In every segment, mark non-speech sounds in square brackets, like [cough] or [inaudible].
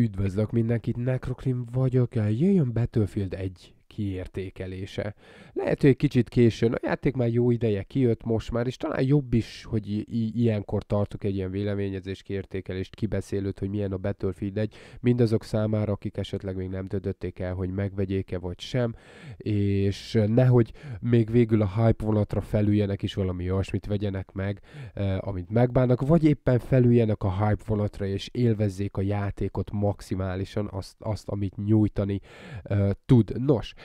Üdvözlök mindenkit, Necrocrim vagyok, jöjjön Battlefield 1 kiértékelése. Lehet, hogy egy kicsit későn, a játék már jó ideje kijött most már, és talán jobb is, hogy i- ilyenkor tartok egy ilyen véleményezés, kiértékelést, kibeszélőt, hogy milyen a Battlefield 1, mindazok számára, akik esetleg még nem tödötték el, hogy megvegyék-e vagy sem, és nehogy még végül a hype vonatra felüljenek is valami olyasmit vegyenek meg, eh, amit megbánnak, vagy éppen felüljenek a hype vonatra, és élvezzék a játékot maximálisan, azt, azt amit nyújtani eh, tud. Nos,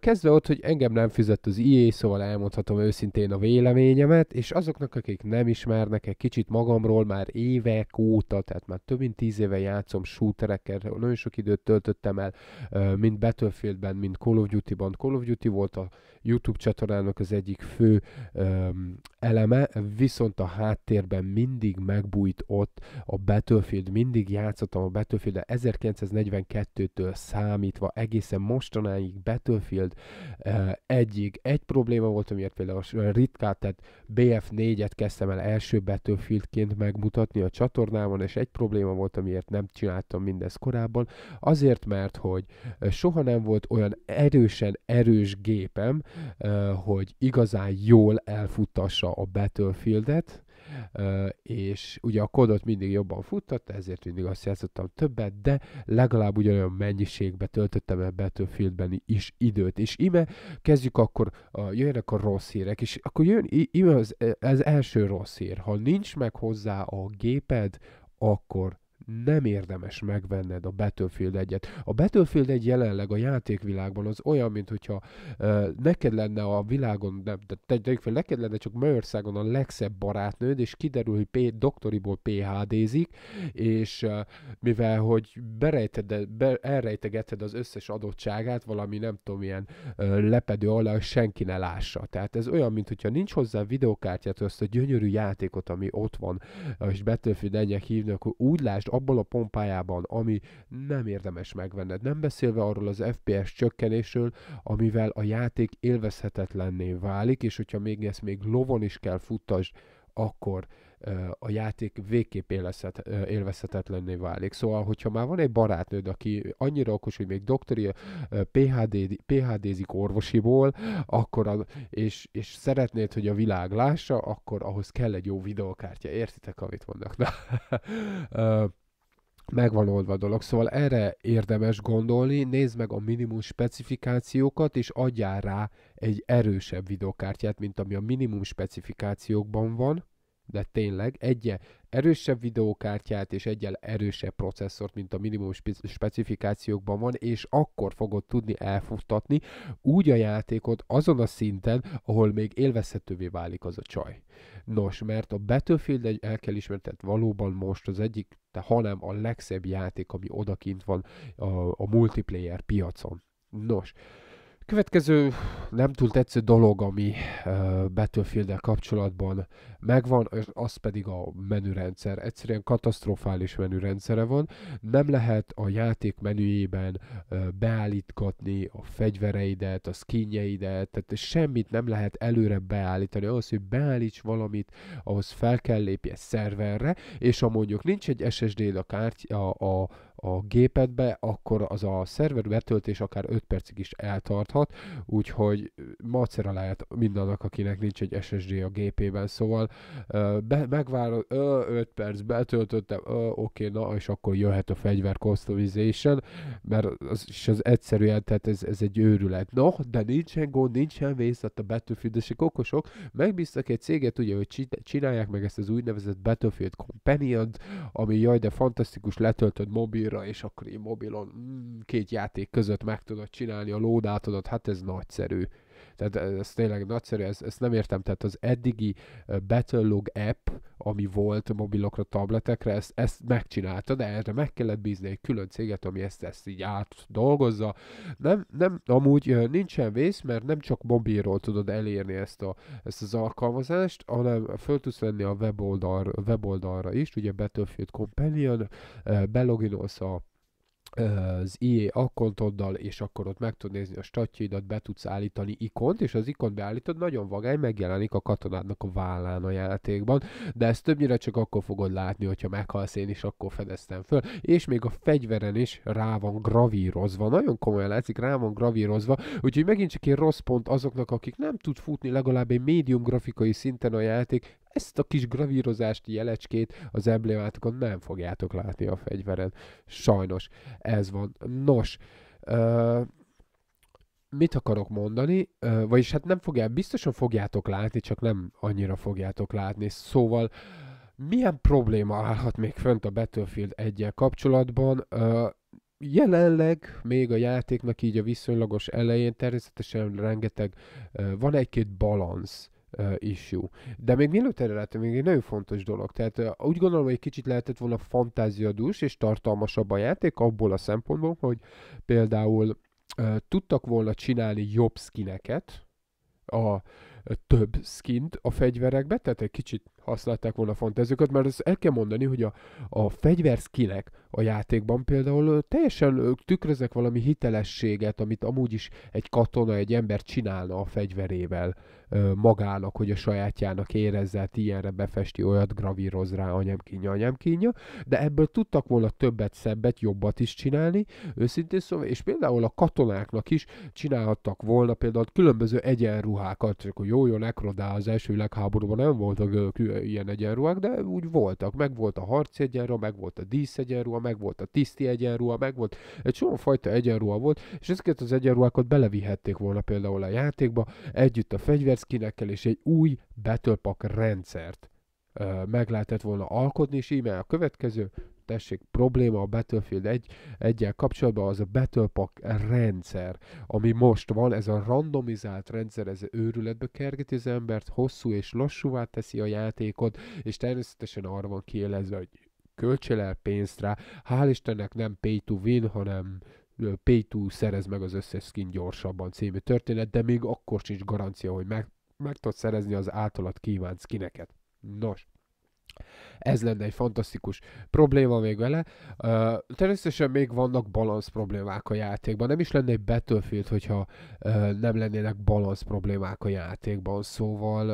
Kezdve ott, hogy engem nem fizet az IE, szóval elmondhatom őszintén a véleményemet, és azoknak, akik nem ismernek egy kicsit magamról már évek óta, tehát már több mint tíz éve játszom shooterekkel, nagyon sok időt töltöttem el, mind Battlefieldben, mind Call of Duty-ban. Call of Duty volt a YouTube csatornának az egyik fő um, eleme, viszont a háttérben mindig megbújt ott a Battlefield, mindig játszottam a Battlefield-de 1942-től számítva egészen mostanáig Battlefield Battlefield eh, egyik. egy probléma volt, amiért például eh, ritkát, tehát BF4-et kezdtem el első Battlefieldként megmutatni a csatornámon, és egy probléma volt, amiért nem csináltam mindezt korábban, azért, mert hogy eh, soha nem volt olyan erősen erős gépem, hogy igazán jól elfutassa a Battlefieldet, és ugye a kódot mindig jobban futtatta, ezért mindig azt játszottam többet, de legalább ugyanolyan mennyiségbe töltöttem a Battlefieldben is időt, és ime kezdjük akkor, jöjjenek a rossz hírek, és akkor jön ime az, az e, első rossz hír, ha nincs meg hozzá a géped, akkor nem érdemes megvenned a Battlefield 1-et. A Battlefield 1 jelenleg a játékvilágban az olyan, mint hogyha uh, neked lenne a világon, nem, de te, de, fel, neked lenne csak Magyarországon a legszebb barátnőd, és kiderül, hogy P, doktoriból PHD-zik, és uh, mivel, hogy berejted, be, elrejtegeted az összes adottságát, valami nem tudom, ilyen uh, lepedő alá, senki ne lássa. Tehát ez olyan, mint hogyha nincs hozzá videokártyát, azt a gyönyörű játékot, ami ott van, és Battlefield 1 hívnak, hogy úgy lásd, abból a pompájában, ami nem érdemes megvenned. Nem beszélve arról az FPS csökkenésről, amivel a játék élvezhetetlenné válik, és hogyha még ezt még lovon is kell futtasd, akkor a játék végképp élvezhet, élvezhetetlenné válik. Szóval, hogyha már van egy barátnőd, aki annyira okos, hogy még doktori PHD, PHD-zik orvosiból, akkor a, és, és szeretnéd, hogy a világ lássa, akkor ahhoz kell egy jó videokártya. Értitek, amit mondok? Na, [laughs] megvan oldva a dolog. Szóval erre érdemes gondolni, nézd meg a minimum specifikációkat, és adjál rá egy erősebb videokártyát, mint ami a minimum specifikációkban van, de tényleg egy erősebb videókártyát és egyel erősebb processzort, mint a minimum specifikációkban van, és akkor fogod tudni elfuttatni úgy a játékot azon a szinten, ahol még élvezhetővé válik az a csaj. Nos, mert a Battlefield egy el kell ismerni, tehát valóban most az egyik, de hanem a legszebb játék, ami odakint van a, a multiplayer piacon. Nos, Következő nem túl tetsző dolog, ami battlefield kapcsolatban megvan, az pedig a menürendszer. Egyszerűen katasztrofális menürendszere van. Nem lehet a játék menüjében beállítgatni a fegyvereidet, a skinjeidet, tehát semmit nem lehet előre beállítani. Ahhoz, hogy beállíts valamit, ahhoz fel kell lépj egy szerverre, és ha mondjuk nincs egy SSD-d a, kárty, a, a, a gépedbe, akkor az a szerver betöltés akár 5 percig is eltart, tarthat, úgyhogy macera lehet mindannak, akinek nincs egy SSD a gépében, szóval be, megvárod, 5 perc, betöltöttem, ö, oké, na, és akkor jöhet a fegyver customization, mert az, és az egyszerűen, tehát ez, ez egy őrület. No, de nincsen gond, nincsen vészlet a battlefield és okosok, megbíztak egy céget, ugye, hogy csinálják meg ezt az úgynevezett Battlefield companion ami jaj, de fantasztikus, letöltöd mobilra, és akkor így mobilon mm, két játék között meg tudod csinálni a lódátodat, mondod, hát ez nagyszerű. Tehát ez tényleg nagyszerű, ezt, ezt nem értem. Tehát az eddigi Battlelog app, ami volt mobilokra, tabletekre, ezt, ezt megcsinálta, de erre meg kellett bízni egy külön céget, ami ezt, ezt így átdolgozza. Nem, nem, amúgy nincsen vész, mert nem csak mobilról tudod elérni ezt, a, ezt az alkalmazást, hanem föl tudsz venni a weboldal, weboldalra is, ugye Battlefield Companion, beloginolsz a az IE akkontoddal, és akkor ott meg tudod nézni a statjaidat, be tudsz állítani ikont, és az ikont beállítod, nagyon vagány, megjelenik a katonádnak a vállán a játékban, de ezt többnyire csak akkor fogod látni, hogyha meghalsz én is, akkor fedeztem föl, és még a fegyveren is rá van gravírozva, nagyon komolyan látszik, rá van gravírozva, úgyhogy megint csak egy rossz pont azoknak, akik nem tud futni legalább egy médium grafikai szinten a játék, ezt a kis gravírozást, jelecskét az emblémátokon nem fogjátok látni a fegyveren. Sajnos ez van. Nos, ö, mit akarok mondani, vagyis hát nem fogják, biztosan fogjátok látni, csak nem annyira fogjátok látni. Szóval milyen probléma állhat még fönt a Battlefield 1 kapcsolatban? Jelenleg még a játéknak így a viszonylagos elején természetesen rengeteg, van egy-két balansz issue. De még mielőtt erre lehet, még egy nagyon fontos dolog. Tehát úgy gondolom, hogy egy kicsit lehetett volna fantáziadús és tartalmasabb a játék abból a szempontból, hogy például uh, tudtak volna csinálni jobb skineket, a több skint a fegyverekbe, tehát egy kicsit használták volna a mert ezt el kell mondani, hogy a, a fegyverszkinek a játékban például teljesen tükröznek valami hitelességet, amit amúgy is egy katona, egy ember csinálna a fegyverével magának, hogy a sajátjának érezze, hát ilyenre befesti, olyat gravíroz rá, anyám kínja, anyám kínja, de ebből tudtak volna többet, szebbet, jobbat is csinálni, őszintén szóval, és például a katonáknak is csinálhattak volna például különböző egyenruhákat, csak jó, jó, nekrodá az első világháborúban nem voltak ilyen egyenruhák, de úgy voltak. Meg volt a harci egyenruha, meg volt a dísz egyenruha, meg volt a tiszti egyenruha, meg volt egy csomó fajta egyenruha volt, és ezeket az egyenruhákat belevihették volna például a játékba, együtt a fegyverszkinekkel, és egy új Battle Pack rendszert meg lehetett volna alkotni, és íme a következő tessék, probléma a Battlefield 1 egyel kapcsolatban az a Battle Pack rendszer, ami most van, ez a randomizált rendszer, ez őrületbe kergeti az embert, hosszú és lassúvá teszi a játékot, és természetesen arra van kielezve, hogy költsél el pénzt rá, hál' Istennek nem pay to win, hanem pay to szerez meg az összes skin gyorsabban című történet, de még akkor sincs garancia, hogy meg, meg tudsz szerezni az általad kívánt skineket. Nos, ez lenne egy fantasztikus probléma még vele. Uh, természetesen még vannak balansz problémák a játékban. Nem is lenne egy Battlefield, hogyha uh, nem lennének balansz problémák a játékban. Szóval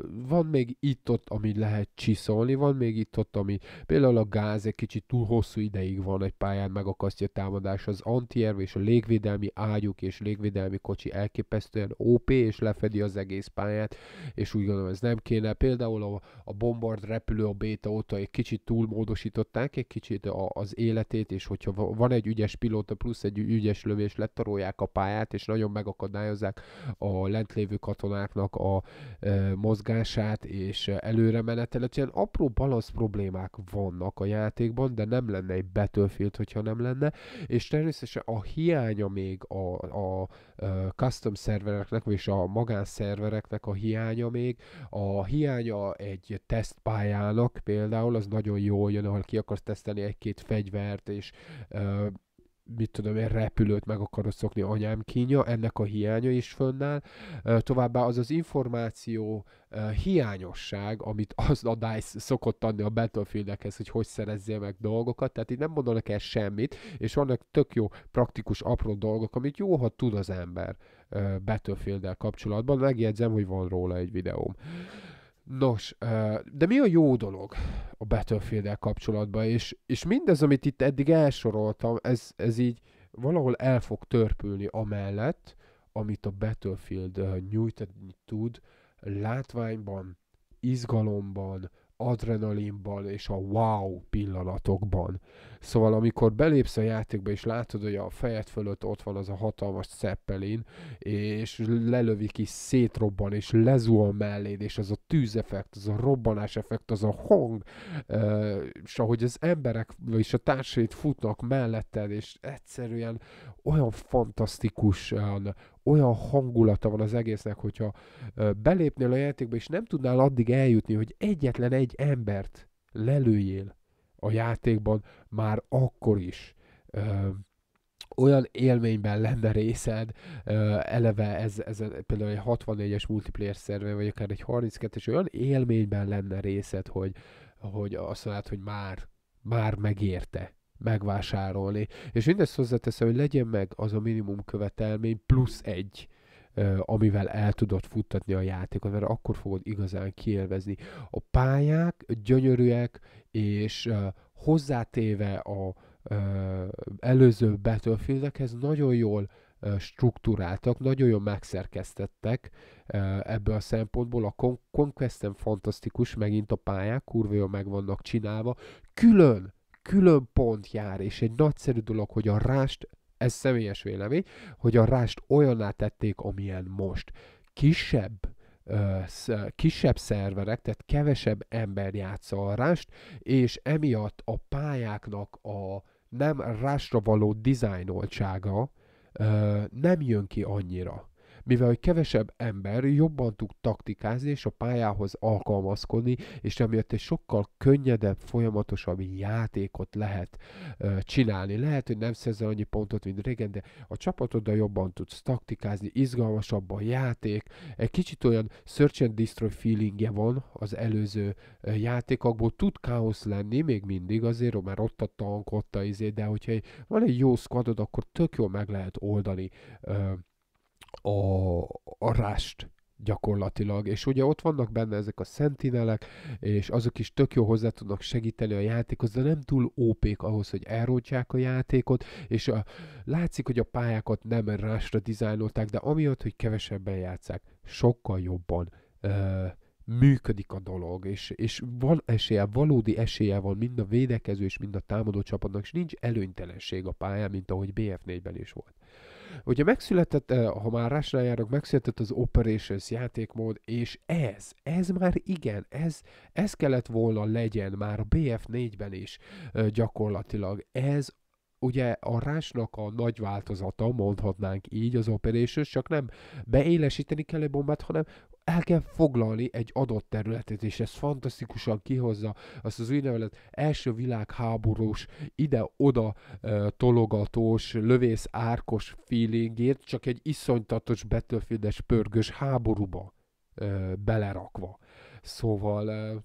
uh, van még itt-ott, amit lehet csiszolni, van még itt-ott, ami például a gáz egy kicsit túl hosszú ideig van egy pályán, megakasztja támadás. Az antierv és a légvédelmi ágyuk és légvédelmi kocsi elképesztően OP, és lefedi az egész pályát, és úgy gondolom ez nem kéne. Például a, a bombard repülő a béta óta, egy kicsit túlmódosították egy kicsit a, az életét, és hogyha van egy ügyes pilóta plusz egy ügyes lövés, letarolják a pályát, és nagyon megakadályozzák a lentlévő katonáknak a e, mozgását és előre menetelet. Ilyen apró balansz problémák vannak a játékban, de nem lenne egy Battlefield, hogyha nem lenne, és természetesen a hiánya még a, a, a e, custom szervereknek, és a magánszervereknek a hiánya még, a hiánya egy tesztpályán, használnak például, az nagyon jól jön, ahol ki akarsz teszteni egy-két fegyvert, és ö, mit tudom én, repülőt meg akarod szokni, anyám kínja, ennek a hiánya is fönnáll. Továbbá az az információ hiányosság, amit az a DICE szokott adni a battlefield hogy hogy szerezzél meg dolgokat, tehát itt nem mondanak el semmit, és vannak tök jó praktikus apró dolgok, amit jó, ha tud az ember Battlefield-del kapcsolatban. Megjegyzem, hogy van róla egy videóm. Nos, de mi a jó dolog a battlefield kapcsolatban, és, és mindez, amit itt eddig elsoroltam, ez, ez így valahol el fog törpülni amellett, amit a Battlefield nyújtani tud látványban, izgalomban, adrenalinban és a wow pillanatokban. Szóval amikor belépsz a játékba, és látod, hogy a fejed fölött ott van az a hatalmas szeppelin, és lelövi ki, szétrobban, és lezuhan melléd, és az a tűzeffekt, az a robbanás effekt, az a hang, és ahogy az emberek, és a társait futnak melletted, és egyszerűen olyan fantasztikusan olyan hangulata van az egésznek, hogyha belépnél a játékba, és nem tudnál addig eljutni, hogy egyetlen egy embert lelőjél a játékban, már akkor is olyan élményben lenne részed, eleve ez, ez például egy 64-es multiplayer szerve, vagy akár egy 32-es, olyan élményben lenne részed, hogy, hogy azt mondod, hogy már, már megérte megvásárolni. És mindezt hozzáteszem, hogy legyen meg az a minimum követelmény plusz egy amivel el tudod futtatni a játékot, mert akkor fogod igazán kielvezni. A pályák gyönyörűek, és hozzátéve a előző Battlefieldekhez nagyon jól struktúráltak, nagyon jól megszerkesztettek ebből a szempontból. A Conquest-en fantasztikus, megint a pályák kurva jól meg vannak csinálva. Külön külön pont jár, és egy nagyszerű dolog, hogy a rást, ez személyes vélemény, hogy a rást olyanná tették, amilyen most. Kisebb, kisebb szerverek, tehát kevesebb ember játsza a rást, és emiatt a pályáknak a nem rásra való dizájnoltsága nem jön ki annyira mivel hogy kevesebb ember jobban tud taktikázni és a pályához alkalmazkodni, és emiatt egy sokkal könnyedebb, folyamatosabb játékot lehet ö, csinálni. Lehet, hogy nem szerzel annyi pontot, mint régen, de a csapatoddal jobban tudsz taktikázni, izgalmasabb a játék, egy kicsit olyan search and destroy feelingje van az előző játékokból. tud káosz lenni még mindig, azért mert ott a tank, ott a izé, de hogyha egy, van egy jó squadod, akkor tök jól meg lehet oldani ö, a, a rást gyakorlatilag, és ugye ott vannak benne ezek a szentinelek, és azok is tök jó hozzá tudnak segíteni a játékhoz, de nem túl ópék ahhoz, hogy elrontsák a játékot, és a, látszik, hogy a pályákat nem rásra dizájnolták, de amiatt, hogy kevesebben játszák, sokkal jobban ö, működik a dolog, és, és van esélye, valódi esélye van mind a védekező és mind a támadó csapatnak, és nincs előnytelenség a pályán, mint ahogy BF4-ben is volt. Ö, Ugye megszületett, eh, ha már rásnál járok, megszületett az Operations játékmód, és ez, ez már igen, ez, ez kellett volna legyen már a BF4-ben is gyakorlatilag. Ez ugye a rásnak a nagy változata, mondhatnánk így, az Operations, csak nem beélesíteni kell egy bombát, hanem el kell foglalni egy adott területet, és ez fantasztikusan kihozza azt az úgynevezett első világháborús, ide-oda uh, tologatós, lövész árkos feelingét, csak egy iszonytatos battlefieldes pörgős háborúba uh, belerakva. Szóval uh,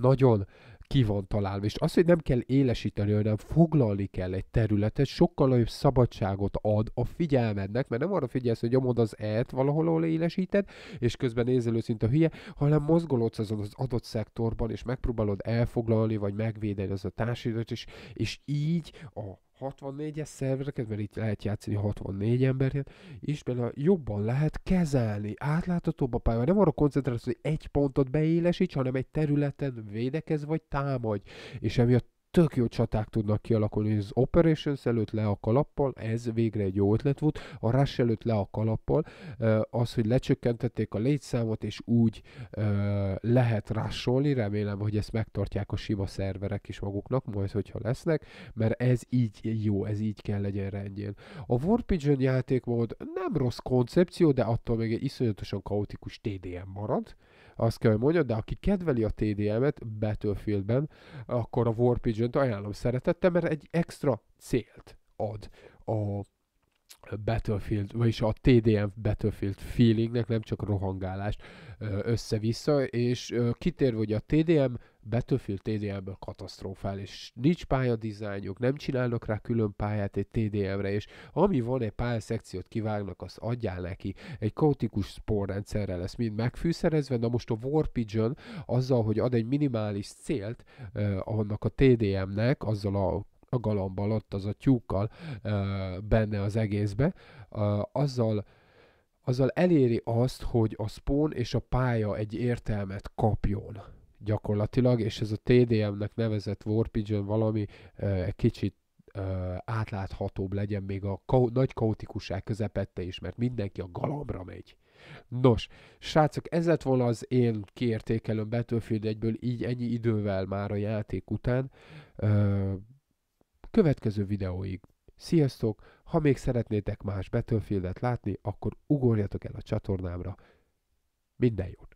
nagyon ki van találva. És az, hogy nem kell élesíteni, hanem foglalni kell egy területet, sokkal nagyobb szabadságot ad a figyelmednek, mert nem arra figyelsz, hogy nyomod az et valahol, ahol élesíted, és közben nézelő szinte hülye, hanem mozgolódsz azon az adott szektorban, és megpróbálod elfoglalni, vagy megvédeni az a társadalmat, és, és így a 64-es szervereket, mert itt lehet játszani 64 emberhez, és például jobban lehet kezelni, átláthatóbb a pálya. Nem arra koncentrálsz, hogy egy pontot beélesíts, hanem egy területen védekez vagy támadj, és emiatt tök jó csaták tudnak kialakulni. Az Operations előtt le a kalappal, ez végre egy jó ötlet volt, a Rush előtt le a kalappal, az, hogy lecsökkentették a létszámot, és úgy lehet rásolni, remélem, hogy ezt megtartják a sima szerverek is maguknak, majd hogyha lesznek, mert ez így jó, ez így kell legyen rendjén. A War Pigeon volt nem rossz koncepció, de attól még egy iszonyatosan kaotikus TDM marad, azt kell, hogy mondjam, de aki kedveli a TDM-et Battlefieldben, akkor a warpigeon t ajánlom szeretettel, mert egy extra célt ad a Battlefield, vagyis a TDM Battlefield feelingnek, nem csak rohangálást össze-vissza, és kitérve, hogy a TDM Battlefield TDM-ből katasztrofál, és nincs pályadizájnjuk, nem csinálnak rá külön pályát egy TDM-re, és ami van, egy pályaszekciót kivágnak, azt adjál neki. Egy kaotikus sporrendszerrel lesz mind megfűszerezve, na most a War Pigeon azzal, hogy ad egy minimális célt eh, annak a TDM-nek, azzal a a galambal ott az a tyúkkal benne az egészbe, azzal azzal eléri azt, hogy a spawn és a pálya egy értelmet kapjon gyakorlatilag, és ez a TDM-nek nevezett Warpigeon valami valami egy kicsit átláthatóbb legyen még a ka- nagy kaotikusság közepette is, mert mindenki a galambra megy. Nos, srácok, ez lett volna az én kiértékelőm Battlefield 1-ből így ennyi idővel már a játék után. Ö- következő videóig. Sziasztok! Ha még szeretnétek más Battlefieldet látni, akkor ugorjatok el a csatornámra. Minden jót!